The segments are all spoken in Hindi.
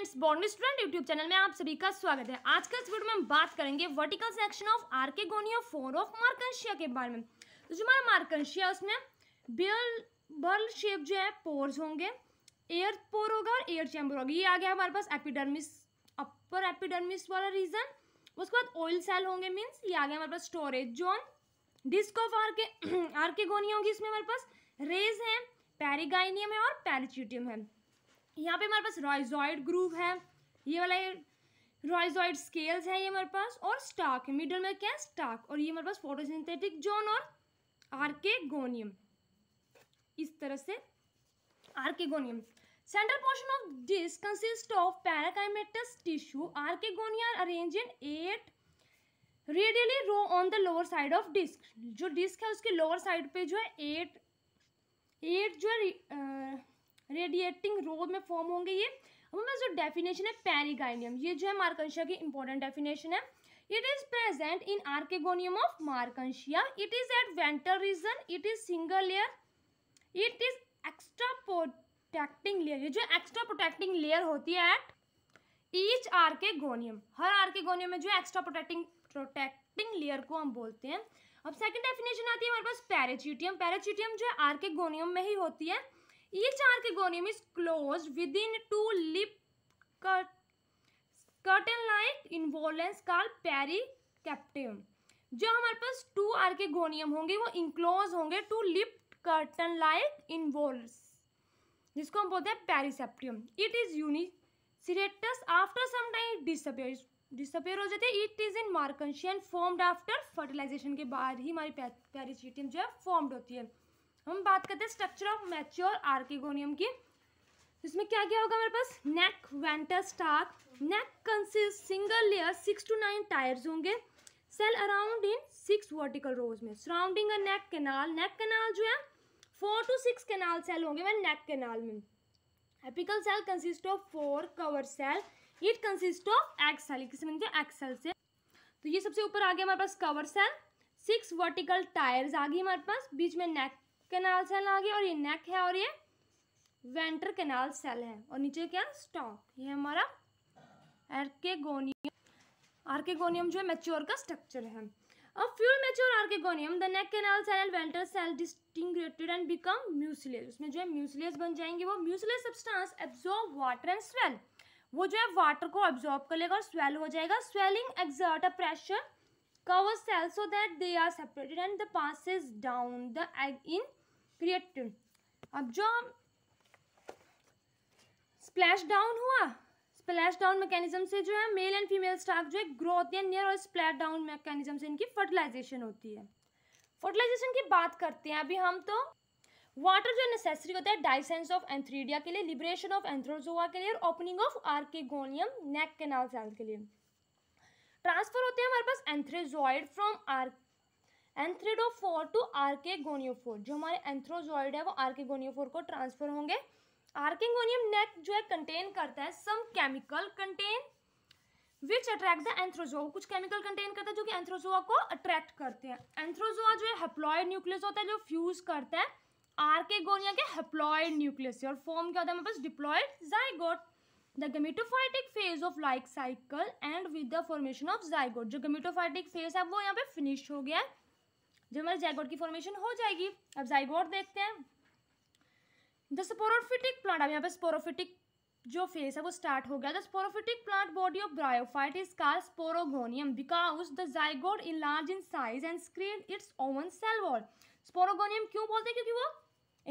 Friends bond student YouTube channel में आप सभी का स्वागत है आज के इस वीडियो में हम बात करेंगे vertical section of archegonia for of Marchantia के बारे में तो जो हमारा मार्कंशिया उसमें बेल बर्ल शेप जो है पोर्स होंगे एयर पोर होगा और एयर चैम्बर होगा ये आ गया हमारे पास एपिडर्मिस अपर एपिडर्मिस वाला रीजन उसके बाद ऑयल सेल होंगे मीन्स ये आ गया हमारे पास storage zone disc of arche archegonia होगी इसमें हमारे पास रेज है पैरिगाइनियम है और पैरिच्यूटियम है यहाँ पे हमारे पास रॉयजॉइड ग्रूव है ये वाला ये रॉयजॉइड स्केल्स है ये हमारे पास और स्टाक है मिडल में क्या है स्टाक और ये हमारे पास फोटोसिंथेटिक जोन और आर्केगोनियम इस तरह से archegonium central portion of this consist of parenchymatous tissue archegonia arrange in eight radially row on the lower side of disc जो डिस्क है उसके लोअर साइड पे जो है एट एट जो है रेडिएटिंग रोब में फॉर्म होंगे ये हमारे जो डेफिनेशन है पेरीगाइनियम ये जो है मार्कंशिया की इंपॉर्टेंट डेफिनेशन है it is present in archegonium of Marchantia it is at ventral region it is single layer it is extra protecting layer ये जो एक्स्ट्रा प्रोटेक्टिंग लेयर होती है एट ईच आर्केगोनियम हर आर्केगोनियम में जो एक्स्ट्रा प्रोटेक्टिंग प्रोटेक्टिंग लेयर को हम बोलते हैं अब सेकेंड डेफिनेशन आती है हमारे पास पैरेचिटियम पैरेचिटियम जो है आर्केगोनियम में ही होती है each archegonium is closed within two lip cur curtain like कार पेरी कैप्टिव जो हमारे पास टू आर्केगोनियम होंगे वो इंक्लोज होंगे two lip curtain like involucres जिसको हम बोलते हैं perichaetium it is uniseriate after some time disappear disappear हो जाते हैं it is in Marchantia formed after fertilization के बाद ही हमारी पेरिसिटियम जो है फॉर्म्ड होती है हम बात करते हैं स्ट्रक्चर ऑफ मैच्योर आर्किगोनियम की इसमें क्या क्या होगा हमारे पास neck venter stalk neck consist single layer six two nine tiers होंगे cell around in six vertical rows में surrounding a neck canal neck canal जो है four two six canal cell होंगे मैं नेक कैनाल में apical cell consist of four cover cell it consist of X cell किसी बनते हैं एग सेल से तो ये सबसे ऊपर आ गया हमारे पास cover cell six vertical tiers आ गई हमारे पास बीच में नेक कैनाल सेल आ गया और ये नेक है और ये वेंटर कैनाल सेल है और नीचे क्या स्टॉक ये हमारा आर्केगोनियम आर्केगोनियम जो है मेच्योर का स्ट्रक्चर है अब fully mature archegonium the neck canal cell and venter cell disintegrated and become mucilage उसमें जो है म्यूसिलेज बन जाएंगे वो mucilage substance absorb water and swell वो जो है वाटर को एब्जॉर्ब कर लेगा और स्वेल हो जाएगा swelling exert a pressure cover cell so that they are separated and the passes down the egg in creating अब जो स्प्लैश डाउन हुआ स्प्लैश डाउन मैकेनिज्म से जो है मेल एंड फीमेल स्टाफ जो है ग्रो होती है नियर और स्प्लैश डाउन मैकेनिज्म से इनकी फर्टिलाइजेशन होती है फर्टिलाइजेशन की बात करते हैं अभी हम तो वाटर जो नेसेसरी होता है डाइसेंस ऑफ एंथ्रीडिया के लिए लिबरेशन ऑफ एंथ्रोजोआ के लिए और opening of archegonium neck canal cell के लिए ट्रांसफर होते हैं हमारे पास antherozoid from arch four to archegoniophore जो हमारे एंथ्रोजॉइड है वो आर्केगोनियोफोर को ट्रांसफर होंगे आर्केगोनियम नेक जो है कंटेन करता है some chemical contain which attract the antherozoa कुछ केमिकल कंटेन करता है जो कि एंथ्रोजोआ को अट्रैक्ट करते हैं एंथ्रोजोआ जो है हेप्लॉयड न्यूक्लियस होता है जो फ्यूज करता है आर्केगोनिया के हेप्लॉयड न्यूक्लियस और फॉर्म क्या होता है हमारे पास diploid zygote the gametophytic phase of like cycle and with the formation of zygote जो gametophytic फेज है वो यहाँ पे फिनिश हो गया है जो हमारे जाइगोट की फॉर्मेशन हो जाएगी अब जाइगोट देखते हैं द स्पोरोफिटिक प्लांट अब यहाँ पे स्पोरोफिटिक जो फेस है वो स्टार्ट हो गया the sporophytic plant body of bryophyte is call sporogonium because the zygote in large in size and screen its own cell wall sporogonium क्यों बोलते हैं क्योंकि वो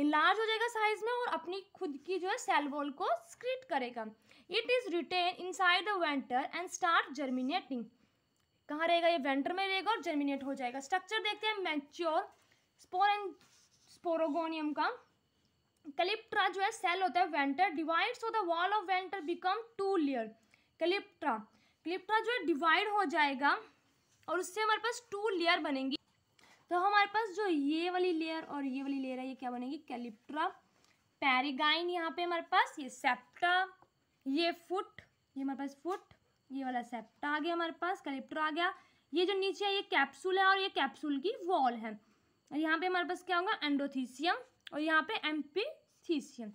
इनलार्ज हो जाएगा साइज में और अपनी खुद की जो है सेल वॉल को स्क्रीट करेगा it is retain inside the venter and start germinating कहाँ रहेगा ये वेंटर में रहेगा और जर्मिनेट हो जाएगा स्ट्रक्चर देखते हैं मैच्योर स्पोर एंड स्पोरोगोनियम का कलिप्ट्रा जो है सेल होता है venter divides of the wall of venter become two layer calyptra calyptra जो है डिवाइड हो जाएगा और उससे हमारे पास टू लेयर बनेंगी तो हमारे पास जो ये वाली लेयर और ये वाली लेयर है ये क्या बनेगी कैलिप्ट्रा पैरिगाइन यहाँ पे हमारे पास ये सेप्टा ये फुट ये हमारे पास फुट ये वाला सेप्टा आ गया हमारे पास कलेप्टर आ गया ये जो नीचे है ये कैप्सूल है और ये कैप्सूल की वॉल है और यहाँ पे हमारे पास क्या होगा एंडोथीसियम और यहाँ पे एम्पीथीसियम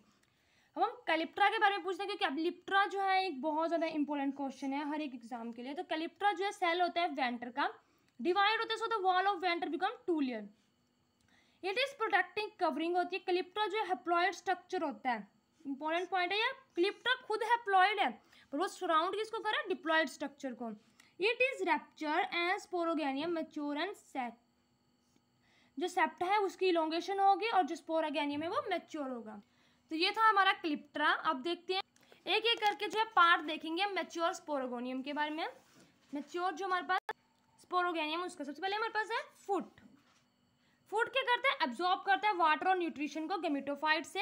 अब हम कलिप्ट्रा के बारे में पूछते हैं क्योंकि कैलिप्ट्रा जो है एक बहुत ज़्यादा इंपॉर्टेंट क्वेश्चन है हर एक एग्जाम के लिए तो कलिप्ट्रा जो है सेल होता है वेंटर का डिवाइड होता है so the wall of venter become two layer it is protecting covering होती है कलिप्ट्रा जो है हेप्लॉयड स्ट्रक्चर होता है इंपॉर्टेंट पॉइंट है या कलिप्ट्रा खुद हेप्लॉयड है वो सराउंड किसको कर रहा है डिप्लॉयड स्ट्रक्चर को it is rupture and sporogonium mature and set जो सेप्टा है उसकी इलोंगेशन होगी और जो स्पोरोगेनियम है वो मेच्योर होगा तो ये था हमारा क्लिप्ट्रा अब देखते हैं एक एक करके जो है पार्ट देखेंगे मेच्योर स्पोरोगोनियम के बारे में मेच्योर जो हमारे पास स्पोरोगेनियम उसका सबसे पहले हमारे पास है फुट क्या करता है एब्जॉर्ब करता है वाटर और न्यूट्रिशन को गेमिटोफाइट से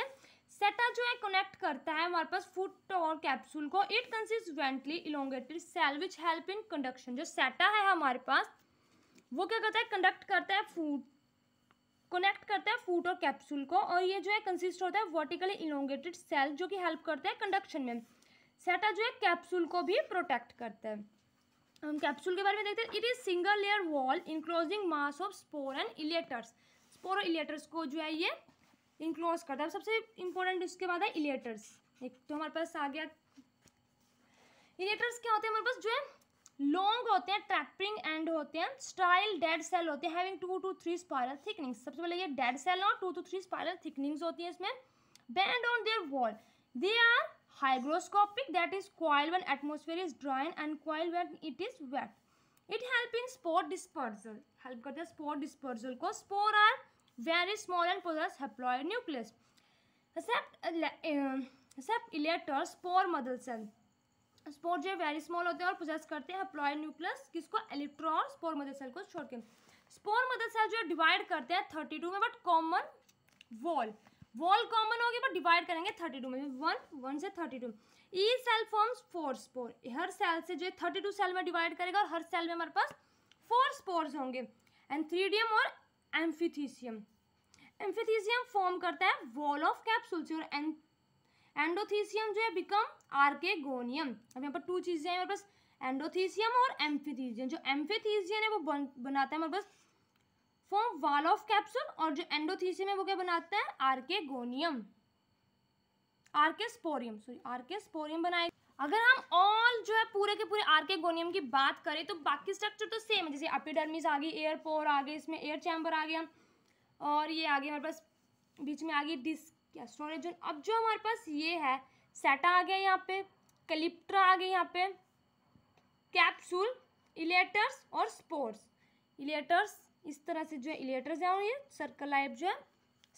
सेटा जो है कनेक्ट करता है हमारे पास फूड और कैप्सूल को it consist vertically elongated cell which help in conduction जो सेटा है हमारे पास वो क्या करता है कंडक्ट करता है फूड कनेक्ट करता है फूड और कैप्सूल को और ये जो है कंसिस्ट होता है वर्टिकली इलोंगेटेड सेल जो कि हेल्प करता है कंडक्शन में सेटा जो है कैप्सूल को भी प्रोटेक्ट करता है हम कैप्सूल के बारे में देखते हैं it is single layer wall enclosing mass of spore and electors elaters को जो है ये इंक्लोज करता है सबसे इम्पोर्टेंट इसके बाद है इलेटर्स एक तो हमारे पास आ गया इलेटर्स क्या होते हैं हमारे पास जो है लॉन्ग होते हैं ट्रैपिंग एंड होते हैं स्टाइल डेड सेल होते हैं having two two three spiral thickenings सबसे पहले ये डेड सेल और two two three spiral thickenings होती हैं इसमें band on their wall they are hygroscopic that is coil when atmosphere is dry and coil when it is wet it help in spore dispersal help करते हैं spore dispersal को spore are very small and possess haploid nucleus. Except, uh, uh except elector spore mother cell spore जो है वेरी स्मॉल होते हैं और पोजेस करते हैं हप्लॉय न्यूक्लियस किसको इलेक्ट्रॉन स्पोर मदर सेल को छोड़ के स्पोर मदर सेल जो है डिवाइड करते हैं थर्टी टू में but common wall wall common होगी बट डिवाइड करेंगे थर्टी टू में वन वन से thirty two each cell forms four spore हर सेल से जो है थर्टी टू सेल में डिवाइड करेगा और हर सेल में हमारे पास फोर स्पोर्स होंगे एंथ्रीडियम और एम्फीथीसियम एम्फीथीसियम फॉर्म करता है वॉल ऑफ कैप्सूल से और एंडोथीसियम जो है बिकम आर्केगोनियम अब यहाँ पर टू चीज़ें हैं मेरे पास एंडोथीसियम और एम्फीथीसियन जो एम्फीथीसियन है वो बन, बनाता है मेरे पास फॉर्म वॉल ऑफ कैप्सूल और जो एंडोथीसियम है वो क्या बनाता है आर्केगोनियम आर्केस्पोरियम सॉरी आर्केस्पोरियम बनाए अगर हम ऑल जो है पूरे के पूरे आर्केगोनियम की बात करें तो बाकी स्ट्रक्चर तो सेम है जैसे अपिडर्मिस आ गई एयर पोर आ गए इसमें एयर चैम्बर आ गया और ये आगे हमारे पास बीच में आ गई डिस्क क्या स्टोरेज जोन अब जो हमारे पास ये है सेटा आ गया यहाँ पे कलिप्ट्रा आ गया यहाँ पे कैप्सूल इलेटर्स और स्पोर्ट्स इलेटर्स इस तरह से जो है इलेटर्स हैं ये सर्कल लाइफ जो है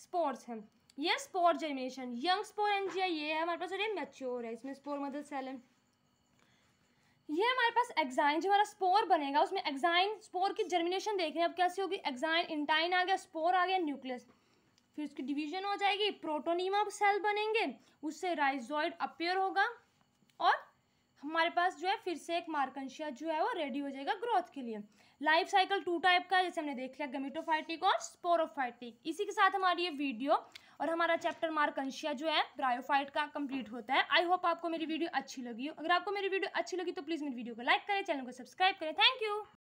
स्पोर्ट्स हैं ये spore germination young sporangia ये है हमारे पास और ये मेच्योर है इसमें स्पोर मदर है ये हमारे पास एग्जाइन जो हमारा स्पोर बनेगा उसमें एग्जाइन स्पोर की जर्मिनेशन देख रहे हैं अब कैसे होगी एग्जाइन इंटाइन आ गया स्पोर आ गया न्यूक्लियस फिर उसकी डिवीजन हो जाएगी प्रोटोनिमा सेल बनेंगे उससे राइजॉइड अपेयर होगा और हमारे पास जो है फिर से एक मार्कनशिया जो है वो रेडी हो जाएगा ग्रोथ के लिए लाइफ साइकिल टू टाइप का जैसे हमने देख लिया गमिटोफाइटिक और स्पोरोफाइटिक इसी के साथ हमारी ये वीडियो और हमारा चैप्टर मार्कंशिया जो है ब्रायोफाइट का कंप्लीट होता है आई होप आपको मेरी वीडियो अच्छी लगी हो अगर आपको मेरी वीडियो अच्छी लगी तो प्लीज़ मेरी वीडियो को लाइक करें चैनल को सब्सक्राइब करें थैंक यू